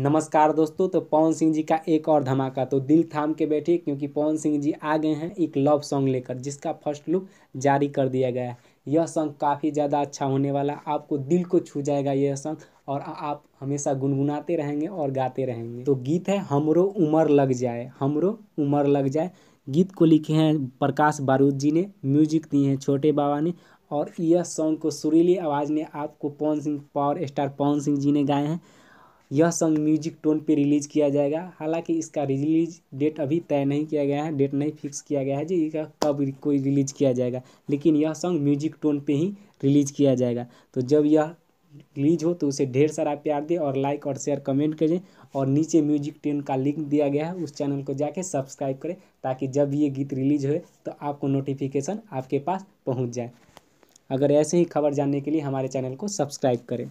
नमस्कार दोस्तों तो पवन सिंह जी का एक और धमाका तो दिल थाम के बैठे क्योंकि पवन सिंह जी आ गए हैं एक लव सॉन्ग लेकर जिसका फर्स्ट लुक जारी कर दिया गया है यह सॉन्ग काफ़ी ज़्यादा अच्छा होने वाला आपको दिल को छू जाएगा यह सॉन्ग और आप हमेशा गुनगुनाते रहेंगे और गाते रहेंगे तो गीत है हमरो उम्र लग जाए हमरो उम्र लग जाए गीत को लिखे हैं प्रकाश बारूद जी ने म्यूजिक दिए हैं छोटे बाबा ने और यह सॉन्ग को सुरीली आवाज़ में आपको पवन सिंह पावर स्टार पवन सिंह जी ने गाए हैं यह सॉन्ग म्यूजिक टोन पे रिलीज़ किया जाएगा हालांकि इसका रिलीज डेट अभी तय नहीं किया गया है डेट नहीं फिक्स किया गया है जी इसका कब कोई रिलीज किया जाएगा लेकिन यह सॉन्ग म्यूजिक टोन पे ही रिलीज किया जाएगा तो जब यह रिलीज हो तो उसे ढेर सारा प्यार दें और लाइक और शेयर कमेंट करें और नीचे म्यूजिक टेन का लिंक दिया गया है उस चैनल को जाके सब्सक्राइब करें ताकि जब ये गीत रिलीज हो तो आपको नोटिफिकेशन आपके पास पहुँच जाए अगर ऐसे ही खबर जानने के लिए हमारे चैनल को सब्सक्राइब करें